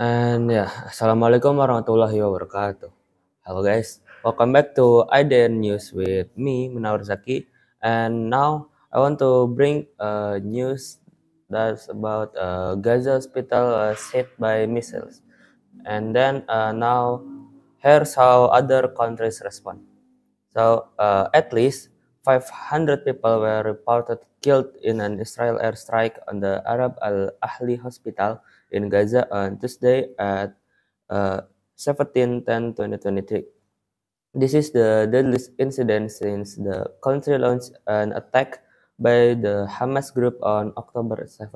And yeah, Assalamualaikum warahmatullahi wabarakatuh. Hello guys, welcome back to IDN News with me, Munawar Zaki. And now I want to bring uh, news that's about uh, Gaza hospital uh, hit by missiles. And then uh, now here's how other countries respond. So uh, at least 500 people were reported killed in an Israel airstrike on the Arab Al Ahli hospital in Gaza on Tuesday at uh, 17 10 2023. This is the deadliest incident since the country launched an attack by the Hamas group on October 7.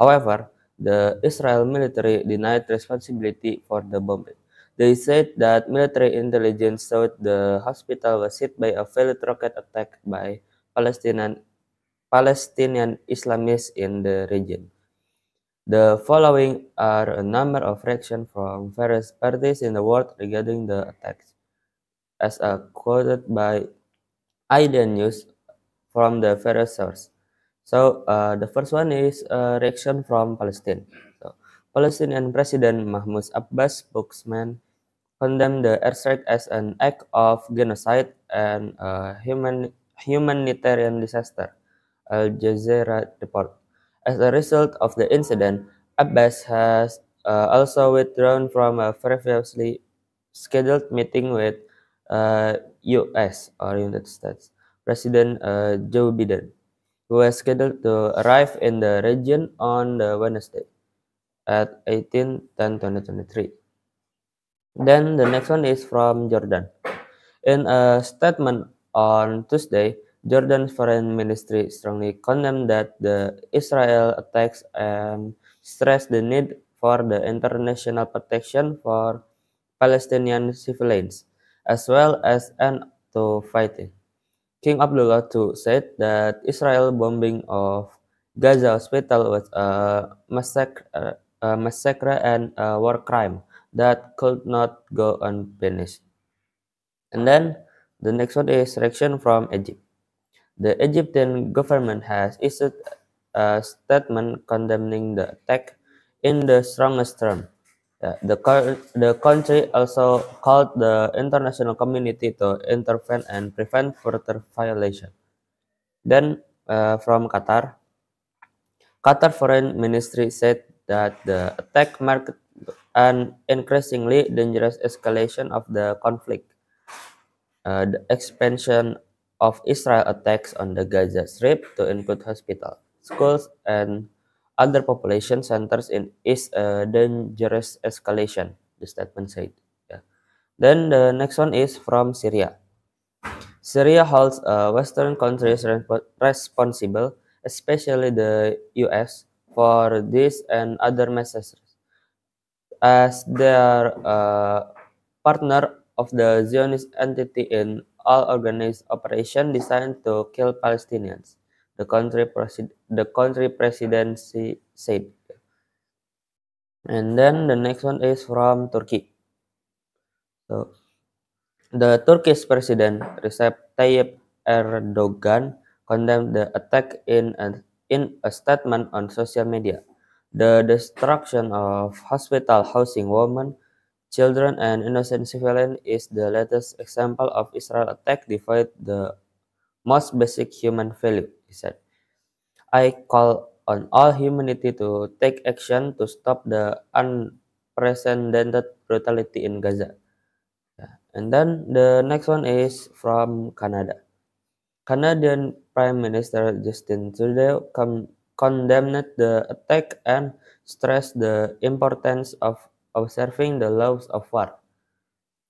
However, the Israel military denied responsibility for the bombing. They said that military intelligence showed the hospital was hit by a failed rocket attack by Palestinian Palestinian Islamists in the region. The following are a number of reactions from various parties in the world regarding the attacks, as quoted by IDN News from the various sources. So uh, the first one is a reaction from Palestine. So, Palestinian President Mahmoud Abbas spokesman condemned the airstrike as an act of genocide and a human, humanitarian disaster. Al Jazeera report. As a result of the incident, Abbas has uh, also withdrawn from a previously scheduled meeting with uh, U.S. or United States President uh, Joe Biden, who was scheduled to arrive in the region on the Wednesday at 18 10 2023. Then the next one is from Jordan. In a statement on Tuesday, Jordan's foreign ministry strongly condemned that the Israel attacks and um, stressed the need for the international protection for Palestinian civilians, as well as an to fighting. King Abdullah II said that Israel bombing of Gaza hospital was a massacre, a massacre and a war crime that could not go unpunished. And then the next one is reaction from Egypt. The Egyptian government has issued a statement condemning the attack in the strongest terms. The, the country also called the international community to intervene and prevent further violation. Then, uh, from Qatar, Qatar Foreign Ministry said that the attack marked an increasingly dangerous escalation of the conflict. Uh, the expansion of Israel attacks on the Gaza Strip to include hospitals, schools, and other population centers in is a dangerous escalation, the statement said. Yeah. Then the next one is from Syria. Syria holds uh, Western countries responsible, especially the US, for this and other massacres as their uh, partner of the Zionist entity in all organized operation designed to kill Palestinians, the country, presi- the country presidency said. And then the next one is from Turkey. So, the Turkish president Recep Tayyip Erdogan condemned the attack in a, in a statement on social media. The destruction of hospital housing women Children and innocent civilians is the latest example of Israel attack defied the most basic human value, he said. I call on all humanity to take action to stop the unprecedented brutality in Gaza. And then the next one is from Canada. Canadian Prime Minister Justin Trudeau condemned the attack and stressed the importance of observing the laws of war.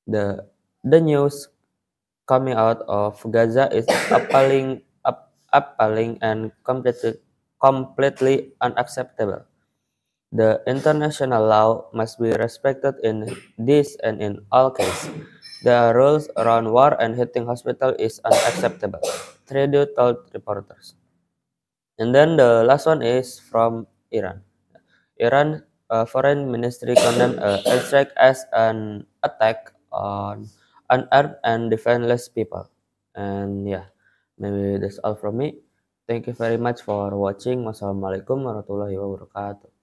The, the news coming out of Gaza is appalling, up, appalling and completely, completely unacceptable. The international law must be respected in this and in all cases. The rules around war and hitting hospital is unacceptable. Trudeau told reporters. And then the last one is from Iran. Iran uh, Foreign Ministry condemned uh, airstrike as an attack on unarmed and defenseless people. And yeah, maybe that's all from me. Thank you very much for watching. Wassalamualaikum warahmatullahi wabarakatuh.